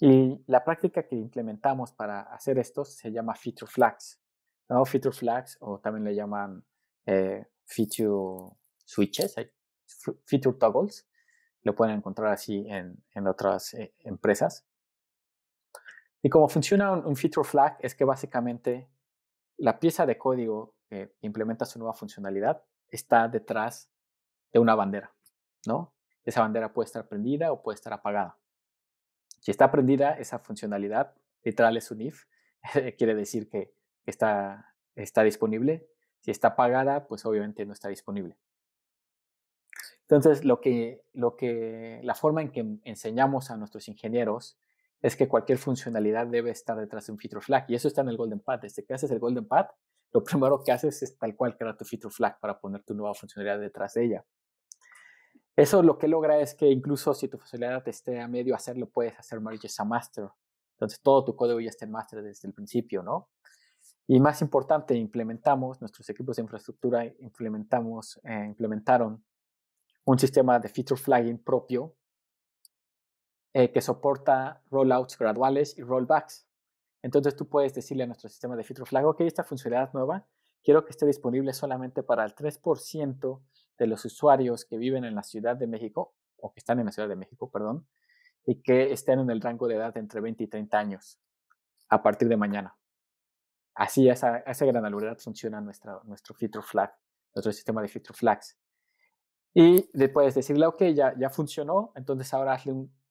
A: Y la práctica que implementamos para hacer esto se llama feature flags. ¿no? Feature flags, o también le llaman eh, feature switches, feature toggles. Lo pueden encontrar así en, en otras eh, empresas. Y cómo funciona un, feature flag es que básicamente la pieza de código que implementa su nueva funcionalidad está detrás de una bandera, ¿no? Esa bandera puede estar prendida o puede estar apagada. Si está prendida, esa funcionalidad literal es un if, quiere decir que está, está disponible. Si está apagada, pues obviamente no está disponible. Entonces, lo que, lo que, la forma en que enseñamos a nuestros ingenieros es que cualquier funcionalidad debe estar detrás de un feature flag. Y eso está en el Golden Path. Desde que haces el Golden Path, lo primero que haces es tal cual crear tu feature flag para poner tu nueva funcionalidad detrás de ella. Eso lo que logra es que incluso si tu funcionalidad te esté a medio hacerlo, puedes hacer merges a master. Entonces todo tu código ya está en master desde el principio, ¿no? Y más importante, implementamos, nuestros equipos de infraestructura implementamos, eh, implementaron un sistema de feature flagging propio eh, que soporta rollouts graduales y rollbacks. Entonces tú puedes decirle a nuestro sistema de filtro flag, ok, esta funcionalidad nueva quiero que esté disponible solamente para el 3% de los usuarios que viven en la Ciudad de México, o que están en la Ciudad de México, perdón, y que estén en el rango de edad entre 20 y 30 años a partir de mañana. Así, esa, gran esa granularidad funciona nuestro nuestro filtro flag, nuestro sistema de filtro flags. Y le puedes decirle, ok, ya, ya funcionó, entonces ahora hazle un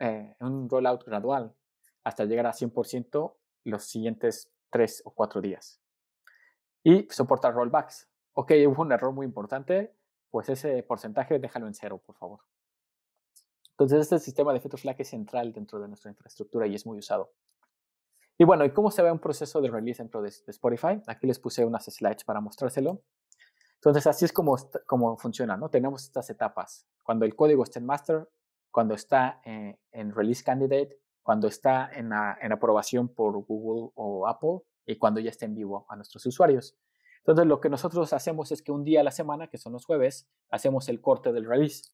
A: eh, un rollout gradual hasta llegar a 100% los siguientes 3 o 4 días. Y soporta rollbacks. Ok, hubo un error muy importante, pues ese porcentaje déjalo en cero, por favor. Entonces, este sistema de efecto flag es central dentro de nuestra infraestructura y es muy usado. Y bueno, ¿y cómo se ve un proceso de release dentro de, de Spotify? Aquí les puse unas slides para mostrárselo. Entonces, así es como, como funciona, ¿no? Tenemos estas etapas. Cuando el código está en master, cuando está eh, en Release Candidate, cuando está en, aprobación por Google o Apple y cuando ya está en vivo a nuestros usuarios. Entonces, lo que nosotros hacemos es que un día a la semana, que son los jueves, hacemos el corte del release.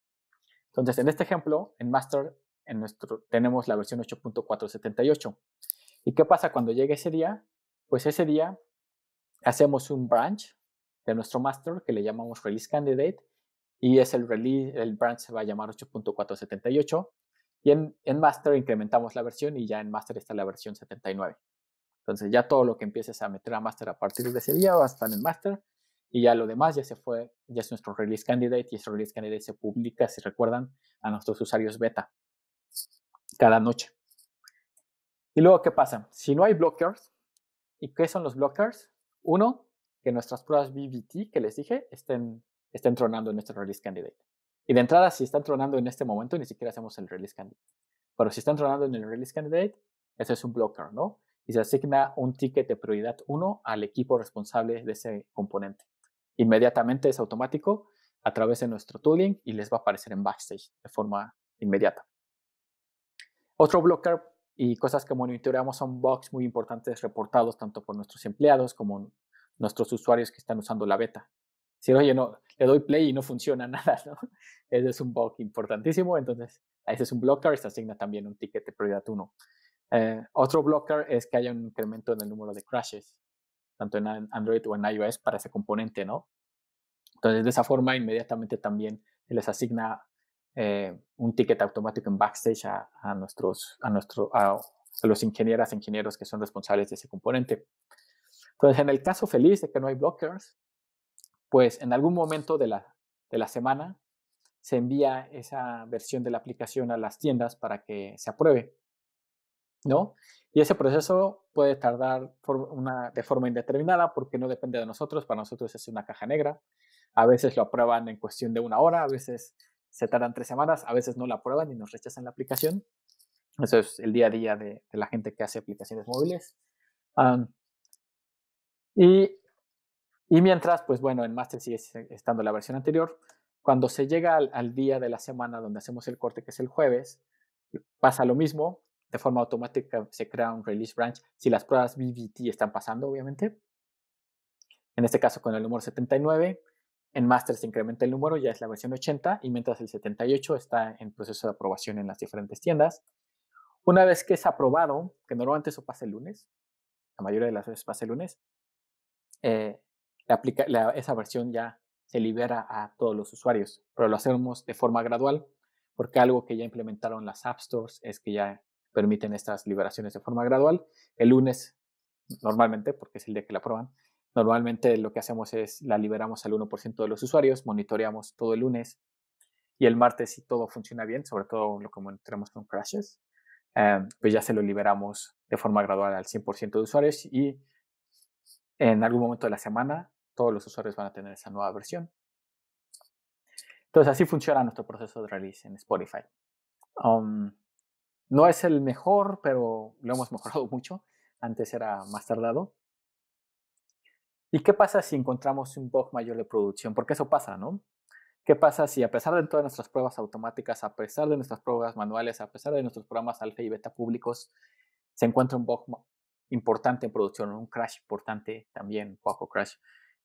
A: Entonces, en este ejemplo, en Master, en nuestro, tenemos la versión 8.478. ¿Y qué pasa cuando llega ese día? Pues ese día hacemos un branch de nuestro master que le llamamos Release Candidate y es el release, el branch se va a llamar 8.478 y en, master incrementamos la versión y ya en master está la versión 79. Entonces ya todo lo que empieces a meter a master a partir de ese día va a estar en master y ya lo demás ya se fue, ya es nuestro release candidate y ese release candidate se publica, si recuerdan, a nuestros usuarios beta cada noche. Y luego, ¿qué pasa? Si no hay blockers, ¿y qué son los blockers? Uno, que nuestras pruebas BBT que les dije estén está tronando en nuestro release candidate. Y de entrada, si está tronando en este momento, ni siquiera hacemos el release candidate. Pero si está tronando en el release candidate, eso es un blocker, ¿no? Y se asigna un ticket de prioridad 1 al equipo responsable de ese componente. Inmediatamente es automático a través de nuestro tooling y les va a aparecer en backstage de forma inmediata. Otro blocker y cosas que monitoreamos son bugs muy importantes reportados tanto por nuestros empleados como nuestros usuarios que están usando la beta. Si oye, no, le doy play y no funciona nada, ¿no? Ese es un bug importantísimo, entonces ese es un blocker y se asigna también un ticket de prioridad 1. Eh, otro blocker es que haya un incremento en el número de crashes, tanto en Android o en iOS para ese componente, ¿no? Entonces, de esa forma, inmediatamente también les asigna eh, un ticket automático en backstage a, nuestros, a, nuestro, a, los ingenieras, ingenieros que son responsables de ese componente. Entonces, en el caso feliz de que no hay blockers, pues en algún momento de la, semana se envía esa versión de la aplicación a las tiendas para que se apruebe, ¿no? Y ese proceso puede tardar una, de forma indeterminada porque no depende de nosotros, para nosotros es una caja negra. A veces lo aprueban en cuestión de una hora, a veces se tardan tres semanas, a veces no la aprueban y nos rechazan la aplicación. Eso es el día a día de, la gente que hace aplicaciones móviles. y y mientras, pues bueno, en Master sigue estando la versión anterior. Cuando se llega al, día de la semana donde hacemos el corte, que es el jueves, pasa lo mismo. De forma automática se crea un release branch si las pruebas BBT están pasando, obviamente. En este caso con el número 79. En Master se incrementa el número, ya es la versión 80, y mientras el 78 está en proceso de aprobación en las diferentes tiendas. Una vez que es aprobado, que normalmente eso pasa el lunes, la mayoría de las veces pasa el lunes, eh, esa versión ya se libera a todos los usuarios, pero lo hacemos de forma gradual porque algo que ya implementaron las App Stores es que ya permiten estas liberaciones de forma gradual. El lunes, normalmente, porque es el día que la prueban, normalmente lo que hacemos es la liberamos al 1% de los usuarios, monitoreamos todo el lunes y el martes si todo funciona bien, sobre todo lo que monitoreamos con crashes, em, pues ya se lo liberamos de forma gradual al 100% de usuarios y en algún momento de la semana todos los usuarios van a tener esa nueva versión. Entonces, así funciona nuestro proceso de release en Spotify. Um, no es el mejor, pero lo hemos mejorado mucho. Antes era más tardado. ¿Y qué pasa si encontramos un bug mayor de producción? Porque eso pasa, ¿no? ¿Qué pasa si a pesar de todas nuestras pruebas automáticas, a pesar de nuestras pruebas manuales, a pesar de nuestros programas alfa y beta públicos, se encuentra un bug importante en producción, un crash importante también, poco crash?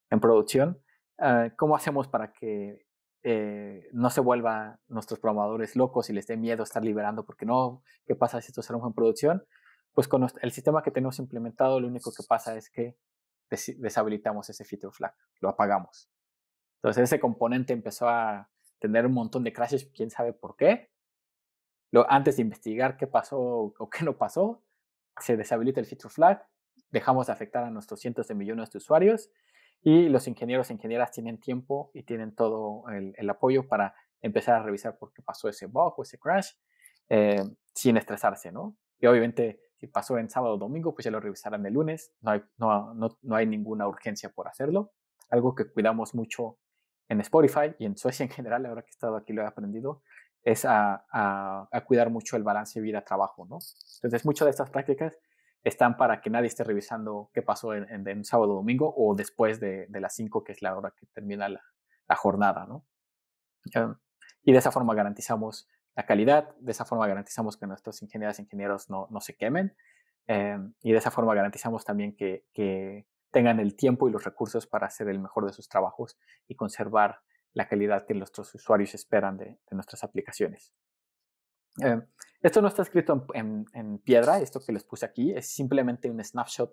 A: en producción, eh, ¿cómo hacemos para que eh, no se vuelvan nuestros programadores locos y les dé miedo estar liberando? Porque no, ¿qué pasa si esto se en producción? Pues con el sistema que tenemos implementado, lo único que pasa es que deshabilitamos ese feature flag, lo apagamos. Entonces ese componente empezó a tener un montón de crashes, quién sabe por qué. Lo, antes de investigar qué pasó o qué no pasó, se deshabilita el feature flag, dejamos de afectar a nuestros cientos de millones de usuarios y los ingenieros e ingenieras tienen tiempo y tienen todo el, apoyo para empezar a revisar por qué pasó ese bug o ese crash eh, sin estresarse, ¿no? Y obviamente si pasó en sábado o domingo, pues ya lo revisarán el lunes, no hay, no, hay ninguna urgencia por hacerlo, algo que cuidamos mucho en Spotify y en Suecia en general, ahora que he estado aquí lo he aprendido, es a, cuidar mucho el balance vida-trabajo, ¿no? Entonces, muchas de estas prácticas están para que nadie esté revisando qué pasó en, en, sábado domingo o después de, las 5, que es la hora que termina la, jornada, eh, y de esa forma garantizamos la calidad, de esa forma garantizamos que nuestros e ingenieros ingenieros no, se quemen eh, y de esa forma garantizamos también que, tengan el tiempo y los recursos para hacer el mejor de sus trabajos y conservar la calidad que nuestros usuarios esperan de nuestras aplicaciones. Em, esto no está escrito en, piedra, esto que les puse aquí, es simplemente un snapshot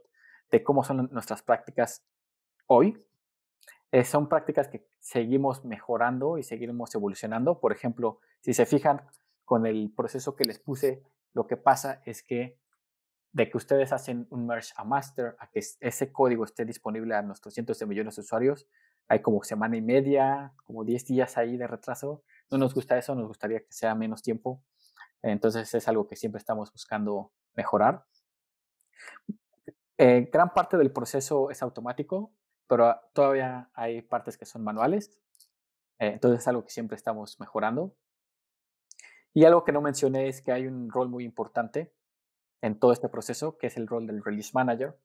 A: de cómo son nuestras prácticas hoy. Eh, son prácticas que seguimos mejorando y seguimos evolucionando. Por ejemplo, si se fijan con el proceso que les puse, lo que pasa es que de que ustedes hacen un merge a master, a que ese código esté disponible a nuestros cientos de millones de usuarios, hay como semana y media, como 10 días ahí de retraso. No nos gusta eso, nos gustaría que sea menos tiempo. Entonces es algo que siempre estamos buscando mejorar. Eh, gran parte del proceso es automático, pero todavía hay partes que son manuales. Eh, entonces es algo que siempre estamos mejorando. Y algo que no mencioné es que hay un rol muy importante en todo este proceso, que es el rol del Release Manager.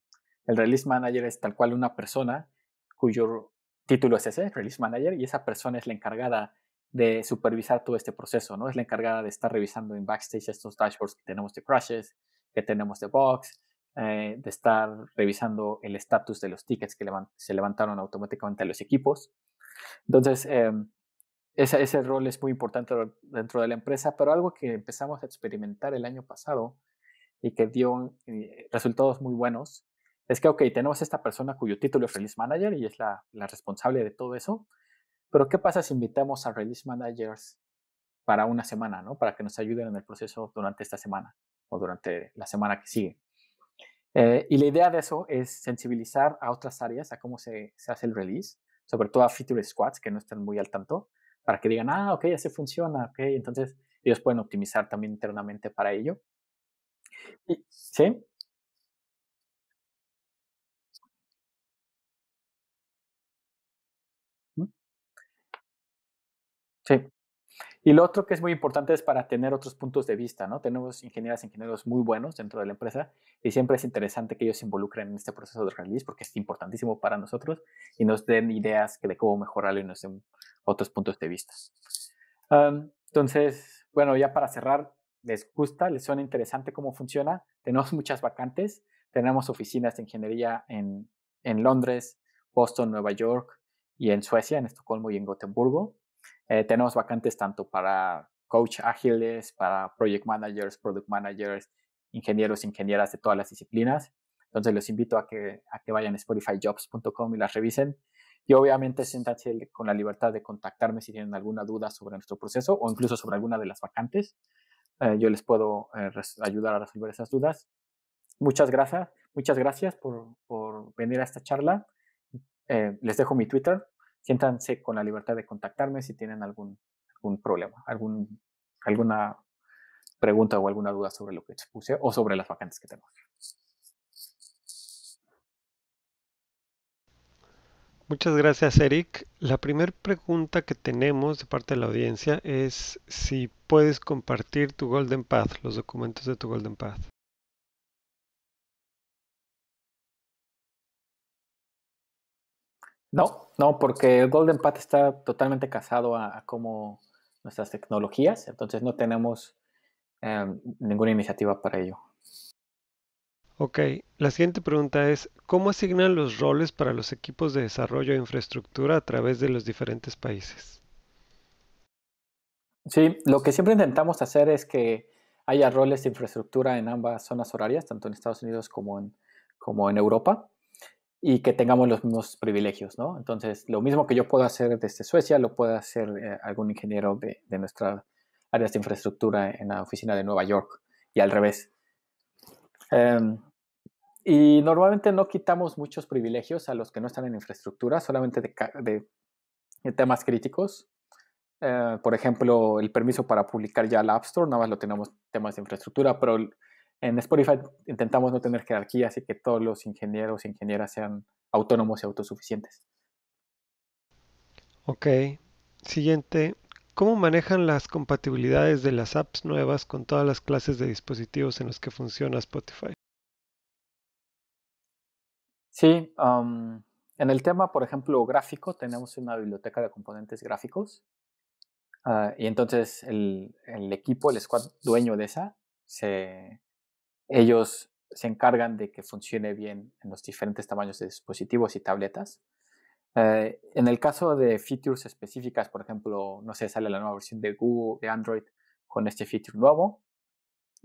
A: El Release Manager es tal cual una persona cuyo título es ese, Release Manager, y esa persona es la encargada de supervisar todo este proceso, ¿no? Es la encargada de estar revisando en backstage estos dashboards que tenemos de crashes, que tenemos de box, eh, de estar revisando el estatus de los tickets que se levantaron automáticamente a los equipos. Entonces, eh, ese, ese, rol es muy importante dentro de la empresa, pero algo que empezamos a experimentar el año pasado y que dio eh, resultados muy buenos es que, ok, tenemos esta persona cuyo título es Release Manager y es la, la responsable de todo eso, pero ¿qué pasa si invitamos a release managers para una semana, ¿no? Para que nos ayuden en el proceso durante esta semana o durante la semana que sigue. Eh, y la idea de eso es sensibilizar a otras áreas a cómo se, hace el release, sobre todo a feature squads que no están muy al tanto, para que digan, ah, ok, ya se funciona, ok, entonces ellos pueden optimizar también internamente para ello. ¿Sí? Sí. Y lo otro que es muy importante es para tener otros puntos de vista, ¿no? Tenemos ingenieras e ingenieros muy buenos dentro de la empresa y siempre es interesante que ellos se involucren en este proceso de release porque es importantísimo para nosotros y nos den ideas de cómo mejorarlo y nos den otros puntos de vista. entonces, bueno, ya para cerrar, ¿les gusta? ¿Les suena interesante cómo funciona? Tenemos muchas vacantes, tenemos oficinas de ingeniería en, en Londres, Boston, Nueva York y en Suecia, en Estocolmo y en Gotemburgo. Eh, tenemos vacantes tanto para coach ágiles, para project managers, product managers, ingenieros, ingenieras de todas las disciplinas. Entonces los invito a que, a que vayan a spotifyjobs.com y las revisen. Y obviamente siéntanse con la libertad de contactarme si tienen alguna duda sobre nuestro proceso o incluso sobre alguna de las vacantes. Eh, yo les puedo eh, ayudar a resolver esas dudas. Muchas gracias, muchas gracias por, venir a esta charla. les dejo mi Twitter, siéntanse con la libertad de contactarme si tienen algún, algún problema, algún, alguna pregunta o alguna duda sobre lo que expuse o sobre las vacantes que tenemos.
B: Muchas gracias, Eric. La primera pregunta que tenemos de parte de la audiencia es si puedes compartir tu Golden Path, los documentos de tu Golden Path.
A: No, no, porque el Golden Path está totalmente casado a, nuestras tecnologías, entonces no tenemos em, ninguna iniciativa para ello.
B: Ok, la siguiente pregunta es, ¿cómo asignan los roles para los equipos de desarrollo de infraestructura a través de los diferentes países?
A: Sí, lo que siempre intentamos hacer es que haya roles de infraestructura en ambas zonas horarias, tanto en Estados Unidos como como en Europa y que tengamos los mismos privilegios, ¿no? Entonces, lo mismo que yo puedo hacer desde Suecia, lo puede hacer eh, algún ingeniero de, de nuestras áreas de infraestructura en la oficina de Nueva York y al revés. Em, y normalmente no quitamos muchos privilegios a los que no están en infraestructura, solamente de, temas críticos. Eh, por ejemplo, el permiso para publicar ya la App Store, nada más lo tenemos temas de infraestructura, pero en Spotify intentamos no tener jerarquías así que todos los ingenieros e ingenieras sean autónomos y autosuficientes.
B: Ok. Siguiente. ¿Cómo manejan las compatibilidades de las apps nuevas con todas las clases de dispositivos en los que funciona Spotify?
A: Sí, en el tema, por ejemplo, gráfico, tenemos una biblioteca de componentes gráficos ah, y entonces el, el, equipo, el squad dueño de esa, se, ellos se encargan de que funcione bien en los diferentes tamaños de dispositivos y tabletas. Eh, en el caso de features específicas, por ejemplo, no sé, sale la nueva versión de Google, de Android, con este feature nuevo,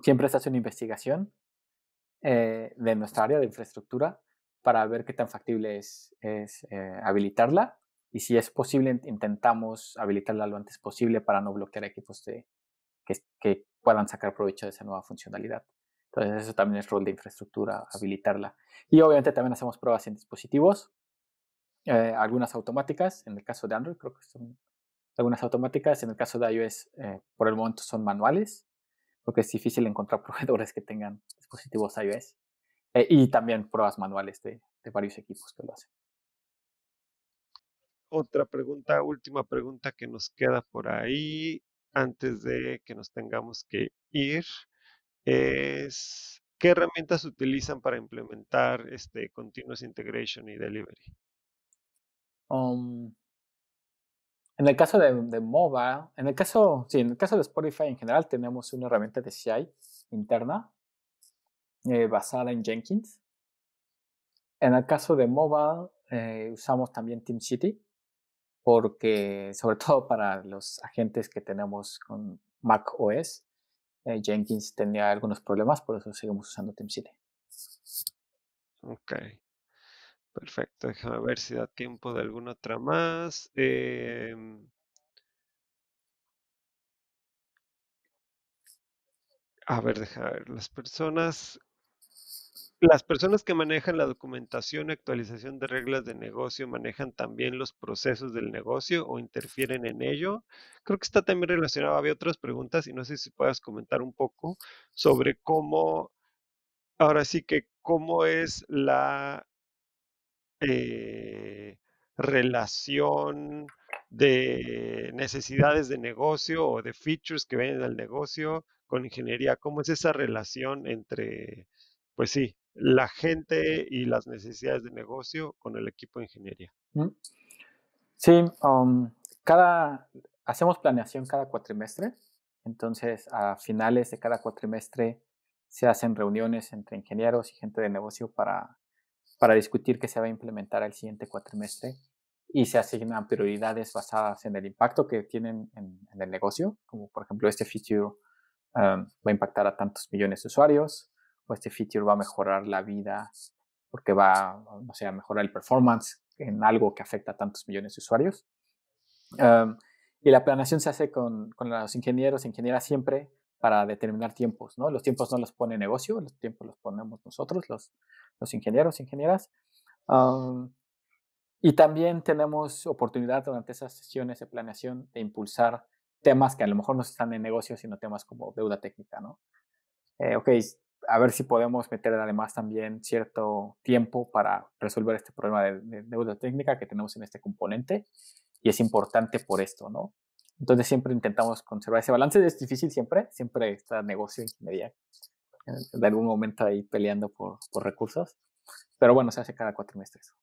A: siempre se hace una investigación eh, de nuestra área de infraestructura para ver qué tan factible es, eh, habilitarla y si es posible intentamos habilitarla lo antes posible para no bloquear equipos que puedan sacar provecho de esa nueva funcionalidad. Entonces, eso también es rol de infraestructura, habilitarla. Y obviamente también hacemos pruebas en dispositivos, eh, algunas automáticas, en el caso de Android creo que son algunas automáticas, en el caso de iOS eh, por el momento son manuales, porque es difícil encontrar proveedores que tengan dispositivos iOS, eh, y también pruebas manuales de, de varios equipos que lo hacen.
B: Otra pregunta, última pregunta que nos queda por ahí antes de que nos tengamos que ir es qué herramientas utilizan para implementar este continuous integration y delivery.
A: Um, en el caso de, mobile, en el caso, sí, en el caso de Spotify en general tenemos una herramienta de CI interna eh, basada en Jenkins. En el caso de mobile eh, usamos también TeamCity porque sobre todo para los agentes que tenemos con Mac OS eh, Jenkins tenía algunos problemas, por eso seguimos usando team City.
B: Ok. Perfecto, déjame ver si da tiempo de alguna
A: otra más.
B: Em. A ver, déjame ver. Las personas las personas que manejan la documentación y actualización de reglas de negocio manejan también los procesos del negocio o interfieren en ello. Creo que está también relacionado. Había otras preguntas y no sé si puedas comentar un poco sobre cómo, ahora sí que cómo es la eh, relación de necesidades de negocio o de features que vienen del negocio con ingeniería. ¿Cómo es esa relación entre, pues sí, la gente
A: y las necesidades de negocio con el equipo de ingeniería. Sí, um, cada, hacemos planeación cada cuatrimestre, entonces a finales de cada cuatrimestre se hacen reuniones entre ingenieros y gente de negocio para, discutir qué se va a implementar el siguiente cuatrimestre y se asignan prioridades basadas en el impacto que tienen en, el negocio, como por ejemplo este feature um, va a impactar a tantos millones de usuarios, pues, este feature va a mejorar la vida porque va, no a mejorar el performance en algo que afecta a tantos millones de usuarios. y la planeación se hace con, con, los ingenieros, ingenieras siempre para determinar tiempos, ¿no? Los tiempos no los pone negocio, los tiempos los ponemos nosotros, los, los ingenieros, ingenieras. y también tenemos oportunidad durante esas sesiones de planeación de impulsar temas que a lo mejor no están en negocio, sino temas como deuda técnica, ¿no? Eh, ok, a ver si podemos meter además también cierto tiempo para resolver este problema de, de deuda técnica que tenemos en este componente y es importante por esto, ¿no? Entonces siempre intentamos conservar ese balance, es difícil siempre, siempre está negocio ingeniería de algún momento ahí peleando por, por recursos, pero bueno, se hace cada cuatro eso.